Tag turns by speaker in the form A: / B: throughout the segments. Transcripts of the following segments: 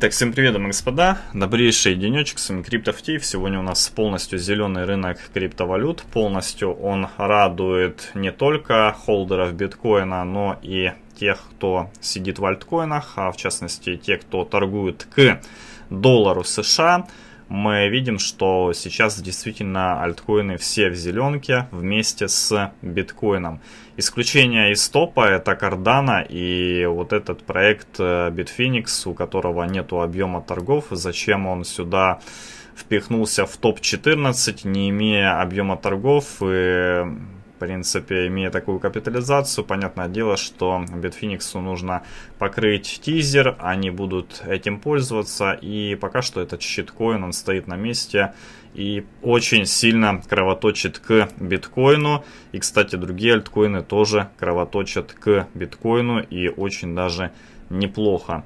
A: Итак, всем привет, дамы и господа. Добрейший денечек, с вами CryptoFT. Сегодня у нас полностью зеленый рынок криптовалют. Полностью он радует не только холдеров биткоина, но и тех, кто сидит в альткоинах, а в частности те, кто торгует к доллару США мы видим, что сейчас действительно альткоины все в зеленке вместе с биткоином. Исключение из топа это Cardano и вот этот проект э, Bitfinex, у которого нету объема торгов. Зачем он сюда впихнулся в топ-14, не имея объема торгов и в принципе, имея такую капитализацию, понятное дело, что Битфиниксу нужно покрыть тизер, они будут этим пользоваться, и пока что этот щиткоин, он стоит на месте и очень сильно кровоточит к биткоину. И, кстати, другие альткоины тоже кровоточат к биткоину и очень даже неплохо.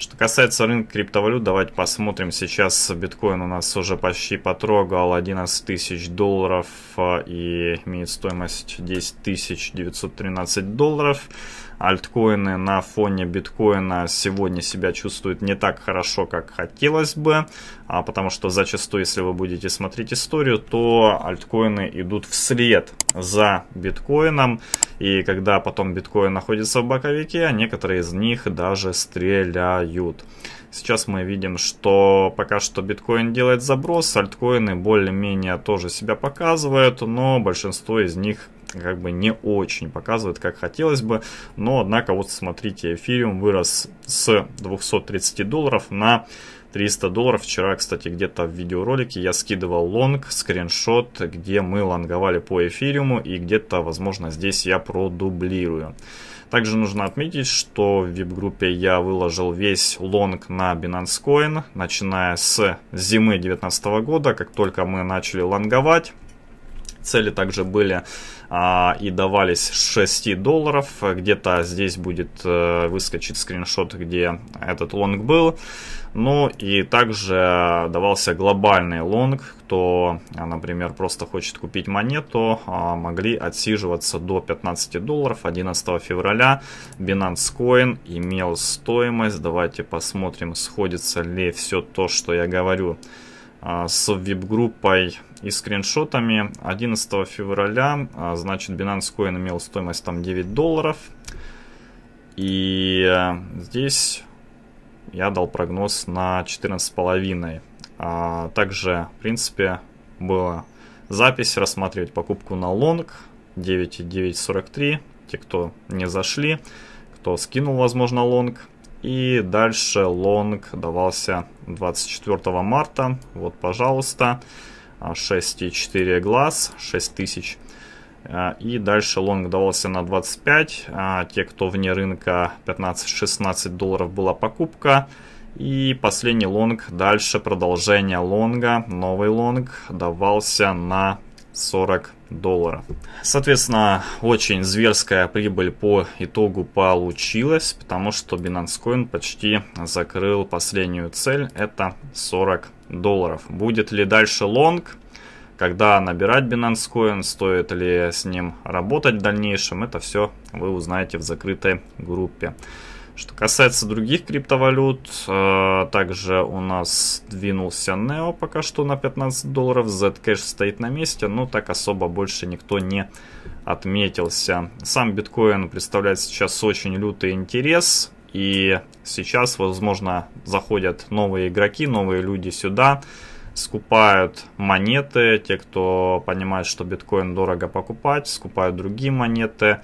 A: Что касается рынка криптовалют, давайте посмотрим. Сейчас биткоин у нас уже почти потрогал 11 тысяч долларов э, и имеет стоимость 10 тысяч 913 долларов. Альткоины на фоне биткоина сегодня себя чувствуют не так хорошо, как хотелось бы, а потому что зачастую, если вы будете смотреть историю, то альткоины идут вслед за биткоином. И когда потом биткоин находится в боковике, некоторые из них даже стреляют. Сейчас мы видим, что пока что биткоин делает заброс, альткоины более-менее тоже себя показывают, но большинство из них как бы не очень показывает, как хотелось бы. Но, однако, вот смотрите, эфириум вырос с 230 долларов на 300 долларов. Вчера, кстати, где-то в видеоролике я скидывал лонг, скриншот, где мы лонговали по эфириуму и где-то, возможно, здесь я продублирую. Также нужно отметить, что в VIP-группе я выложил весь лонг на Binance Coin, начиная с зимы 2019 года, как только мы начали лонговать. Цели также были а, и давались 6 долларов. Где-то здесь будет э, выскочить скриншот, где этот лонг был. Ну и также давался глобальный лонг, кто, э, например, просто хочет купить монету, а, могли отсиживаться до 15 долларов 11 февраля. Binance Coin имел стоимость, давайте посмотрим, сходится ли все то, что я говорю. А, с VIP-группой и скриншотами. 11 февраля, а, значит, Binance Coin имел стоимость там 9 долларов. И э, здесь я дал прогноз на 14,5. А также, в принципе, была запись, рассматривать покупку на лонг 9,943. Те, кто не зашли, кто скинул, возможно, лонг. И дальше лонг давался 24 марта. Вот, пожалуйста, 6,4 а, глаз, 6 тысяч. А, и дальше лонг давался на 25. А те, кто вне рынка, 15-16 долларов была покупка. И последний лонг, дальше продолжение лонга, новый лонг давался на 40 доллара. Соответственно, очень зверская прибыль по итогу получилась, потому что Binance Coin почти закрыл последнюю цель, это 40 долларов. Будет ли дальше лонг? Когда набирать Binance Coin, стоит ли с ним работать в дальнейшем, это все вы узнаете в закрытой группе. Что касается других криптовалют, э, также у нас двинулся NEO пока что на 15 долларов, Zcash стоит на месте, но так особо больше никто не отметился. Сам биткоин представляет сейчас очень лютый интерес, и сейчас, возможно, заходят новые игроки, новые люди сюда, скупают монеты, те, кто понимает, что биткоин дорого покупать, скупают другие монеты.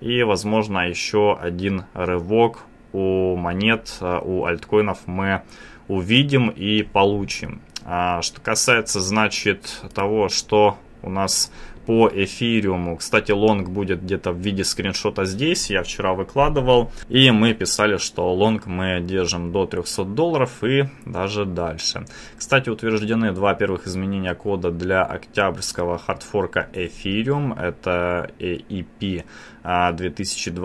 A: И, возможно, еще один рывок у монет, э, у альткоинов мы увидим и получим. А что касается, значит, того, что у нас по эфириуму. Кстати, лонг будет где-то в виде скриншота здесь. Я вчера выкладывал. И мы писали, что лонг мы держим до 300 долларов и даже дальше. Кстати, утверждены два первых изменения кода для октябрьского хардфорка Ethereum. Это EP 2024. А,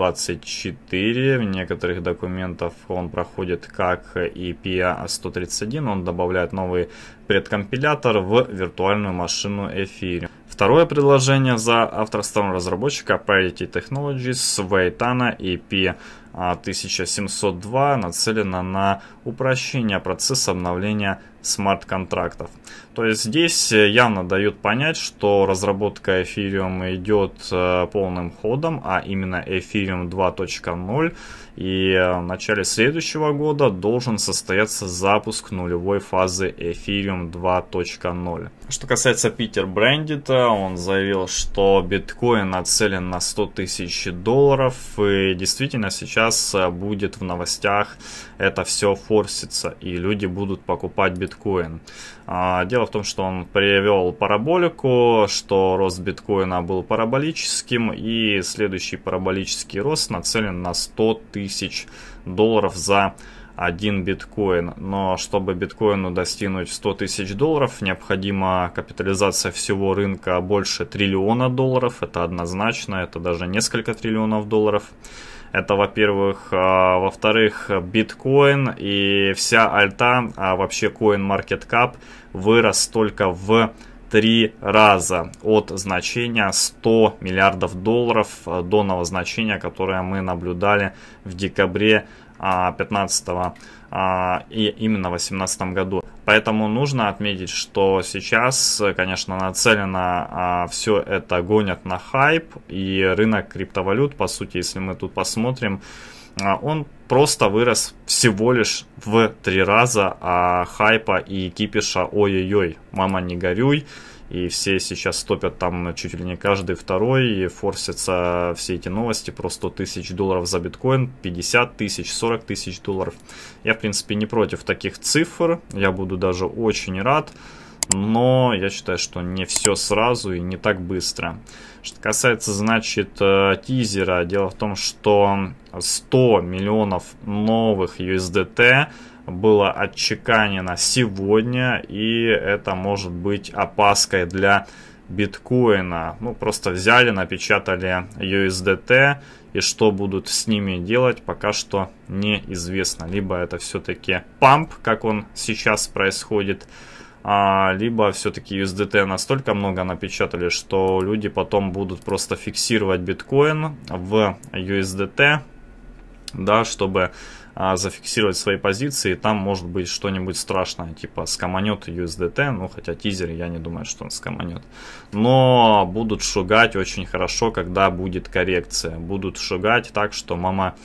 A: в некоторых документах он проходит как EP 131. А он добавляет новый предкомпилятор в виртуальную машину Ethereum. Второе предложение за авторством разработчика Parity Technologies, Вейтана EP 1702 нацелено на упрощение процесса обновления смарт-контрактов. То есть здесь э, явно дают понять, что разработка Ethereum идет э, полным ходом, а именно Ethereum 2.0. И э, в начале следующего года должен состояться запуск нулевой фазы Ethereum 2.0. Что касается Питер Брендита, он заявил, что биткоин нацелен на 100 тысяч долларов. И действительно сейчас будет в новостях это все форсится, и люди будут покупать биткоин. А, дело в в том, что он привел параболику, что рост биткоина был параболическим, и следующий параболический рост нацелен на 100 тысяч долларов за один биткоин. Но чтобы биткоину достигнуть 100 тысяч долларов, необходима капитализация всего рынка больше триллиона долларов. Это однозначно, это даже несколько триллионов долларов. Это, во-первых. А, во-вторых, биткоин и вся альта, а вообще CoinMarketCap вырос только в три раза от значения 100 миллиардов долларов э, до нового значения, которое мы наблюдали в декабре 15 а, а, и именно в 2018 году. Поэтому нужно отметить, что сейчас, э, конечно, нацелено а, все это гонят на хайп, и рынок криптовалют, по сути, если мы тут посмотрим, а он просто вырос всего лишь в три раза, а хайпа и кипиша ой-ой-ой, мама не горюй. И все сейчас топят там чуть ли не каждый второй, и форсятся все эти новости про 100 тысяч долларов за биткоин, 50 тысяч, 40 тысяч долларов. Я, в принципе, не против таких цифр, я буду даже очень рад, но я считаю, что не все сразу и не так быстро. Что касается, значит, э, тизера, дело в том, что 100 миллионов новых USDT было отчеканено сегодня, и это может быть опаской для биткоина. Ну, просто взяли, напечатали USDT, и что будут с ними делать, пока что неизвестно. Либо это все-таки памп, как он сейчас происходит, а, либо все-таки USDT настолько много напечатали, что люди потом будут просто фиксировать биткоин в USDT, да, чтобы а, зафиксировать свои позиции, и там может быть что-нибудь страшное, типа скоманет USDT, ну хотя тизер я не думаю, что он скоманет. Но будут шугать очень хорошо, когда будет коррекция. Будут шугать так, что мама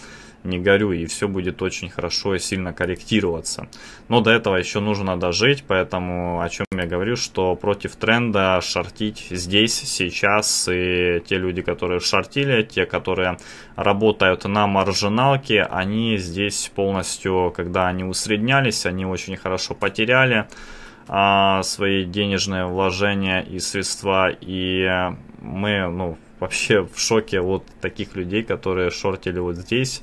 A: не горю и все будет очень хорошо и сильно корректироваться. Но до этого еще нужно дожить, поэтому о чем я говорю, что против тренда шортить здесь, сейчас, и те люди, которые шортили, те, которые работают на маржиналке, они здесь полностью, когда они усреднялись, они очень хорошо потеряли а, свои денежные вложения и средства, и мы, ну, вообще в шоке от таких людей, которые шортили вот здесь.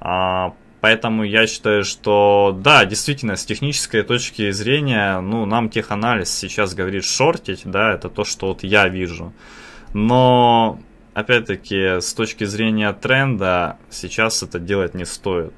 A: А, поэтому я считаю, что да, действительно, с технической точки зрения, ну, нам теханализ сейчас говорит шортить, да, это то, что вот я вижу. Но, опять-таки, с точки зрения тренда, сейчас это делать не стоит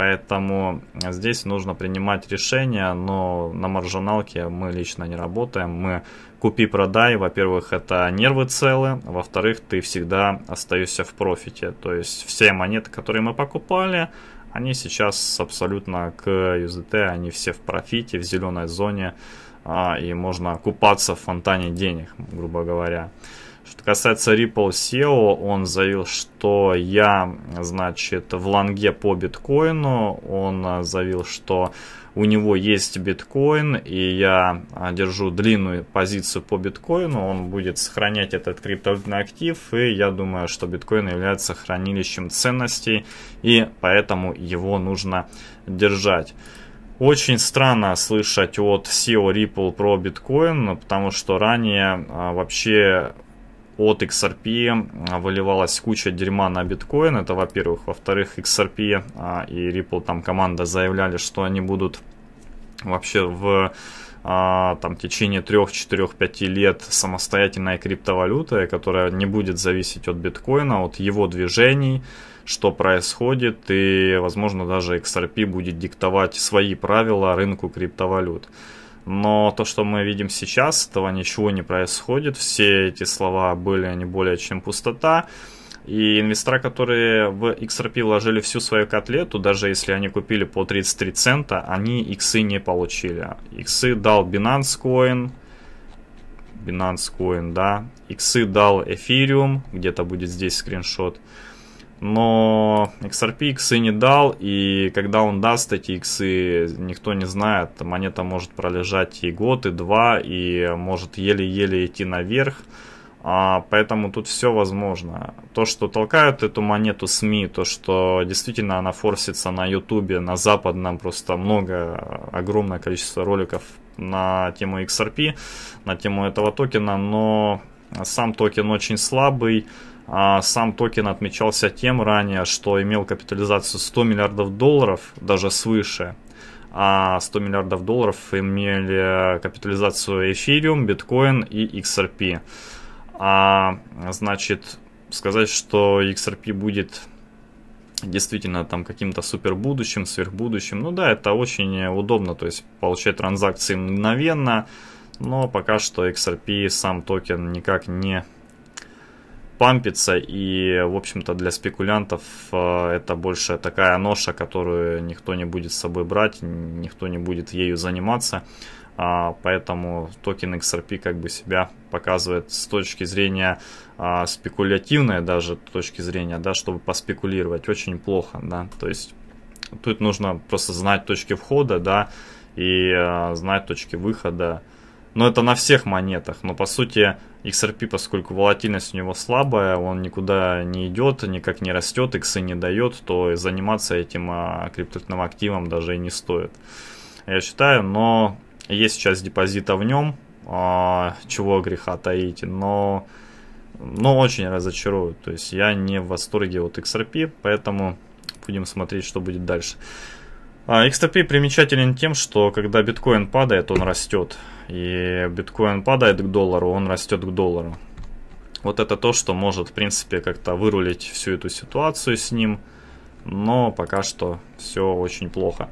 A: поэтому здесь нужно принимать решения, но на маржиналке мы лично не работаем, мы купи-продай, во-первых, это нервы целы, во-вторых, ты всегда остаешься в профите, то есть все монеты, которые мы покупали, они сейчас абсолютно к UZT, они все в профите, в зеленой зоне, а, и можно купаться в фонтане денег, грубо говоря. Что касается Ripple SEO, он заявил, что я, значит, в лонге по биткоину. Он а, заявил, что у него есть биткоин, и я а, держу длинную позицию по биткоину, он будет сохранять этот криптовалютный актив, и я думаю, что биткоин является хранилищем ценностей, и поэтому его нужно держать. Очень странно слышать от SEO Ripple про биткоин, потому что ранее а, вообще от XRP а, выливалась куча дерьма на биткоин, это во-первых. Во-вторых, XRP а, и Ripple там команда заявляли, что они будут вообще в а, там, течение 3, 4, 5 лет самостоятельная криптовалюта, которая не будет зависеть от биткоина, от его движений, что происходит, и, возможно, даже XRP будет диктовать свои правила рынку криптовалют. Но то, что мы видим сейчас, этого ничего не происходит. Все эти слова были, они более чем пустота. И инвестора, которые в XRP вложили всю свою котлету, даже если они купили по 33 цента, они иксы не получили. Иксы дал Binance Coin, Binance Coin, да. Иксы дал Ethereum, где-то будет здесь скриншот но XRP иксы не дал, и когда он даст эти иксы, никто не знает, монета может пролежать и год, и два, и может еле-еле идти наверх, а, поэтому тут все возможно. То, что толкают эту монету СМИ, то, что действительно она форсится на Ютубе, на западном, просто много, огромное количество роликов на тему XRP, на тему этого токена, но сам токен очень слабый, а сам токен отмечался тем ранее, что имел капитализацию 100 миллиардов долларов, даже свыше. А 100 миллиардов долларов имели капитализацию эфириум, биткоин и XRP. А, значит, сказать, что XRP будет действительно там каким-то супер будущим, сверхбудущим, ну да, это очень удобно, то есть получать транзакции мгновенно, но пока что XRP сам токен никак не пампится, и, в общем-то, для спекулянтов э, это больше такая ноша, которую никто не будет с собой брать, никто не будет ею заниматься, а, поэтому токен XRP как бы себя показывает с точки зрения а, спекулятивной, даже точки зрения, да, чтобы поспекулировать, очень плохо, да, то есть тут нужно просто знать точки входа, да, и э, знать точки выхода, но это на всех монетах. Но по сути XRP, поскольку волатильность у него слабая, он никуда не идет, никак не растет, иксы не дает, то заниматься этим а, криптовалютным активом даже и не стоит. Я считаю, но есть сейчас депозита в нем, а, чего греха таить, но, но очень разочаруют. То есть я не в восторге от XRP, поэтому будем смотреть, что будет дальше. А, XTP примечателен тем, что когда биткоин падает, он растет. И биткоин падает к доллару, он растет к доллару. Вот это то, что может, в принципе, как-то вырулить всю эту ситуацию с ним. Но пока что все очень плохо.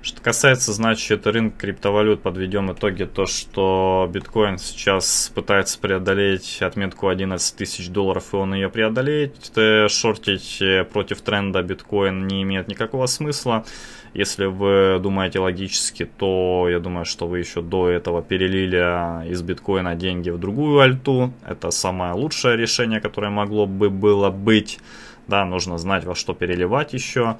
A: Что касается, значит, рынка криптовалют, подведем итоги, то, что биткоин сейчас пытается преодолеть отметку 11 тысяч долларов, и он ее преодолеет. Э, шортить э, против тренда биткоин не имеет никакого смысла. Если вы думаете логически, то я думаю, что вы еще до этого перелили а, из биткоина деньги в другую альту. Это самое лучшее решение, которое могло бы было быть. Да, нужно знать, во что переливать еще.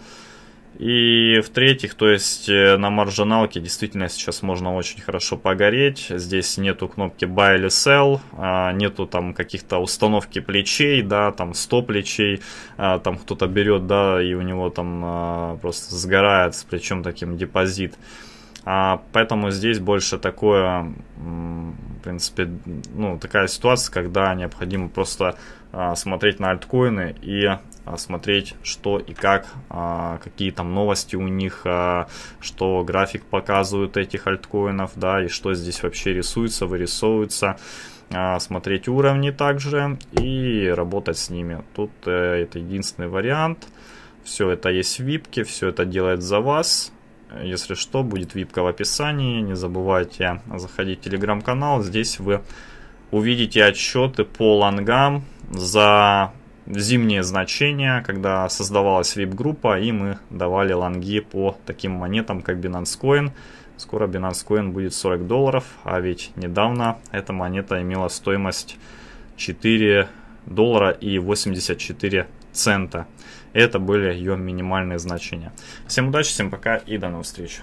A: И в-третьих, то есть э, на маржиналке действительно сейчас можно очень хорошо погореть. Здесь нету кнопки buy или sell, а, нету там каких-то установки плечей, да, там 100 плечей, а, там кто-то берет, да, и у него там а, просто сгорает причем таким депозит. Поэтому здесь больше такое, в принципе, ну, такая ситуация, когда необходимо просто смотреть на альткоины и а, смотреть, что и как, а, какие там новости у них, а, что график показывают этих альткоинов, да, и что здесь вообще рисуется, вырисовывается смотреть уровни также и работать с ними. Тут э, это единственный вариант. Все это есть в випке, все это делает за вас. Если что, будет випка в описании. Не забывайте заходить в телеграм-канал. Здесь вы увидите отчеты по лонгам за зимнее значение, когда создавалась VIP-группа, и мы давали лонги по таким монетам, как Binance Coin. Скоро Binance Coin будет 40 долларов, а ведь недавно эта монета имела стоимость 4 доллара и 84 цента. Это были ее минимальные значения. Всем удачи, всем пока и до новых встреч.